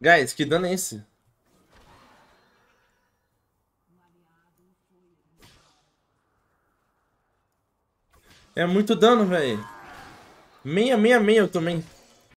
Guys, que dano é esse? É muito dano, velho. Meia, meia, meia eu também.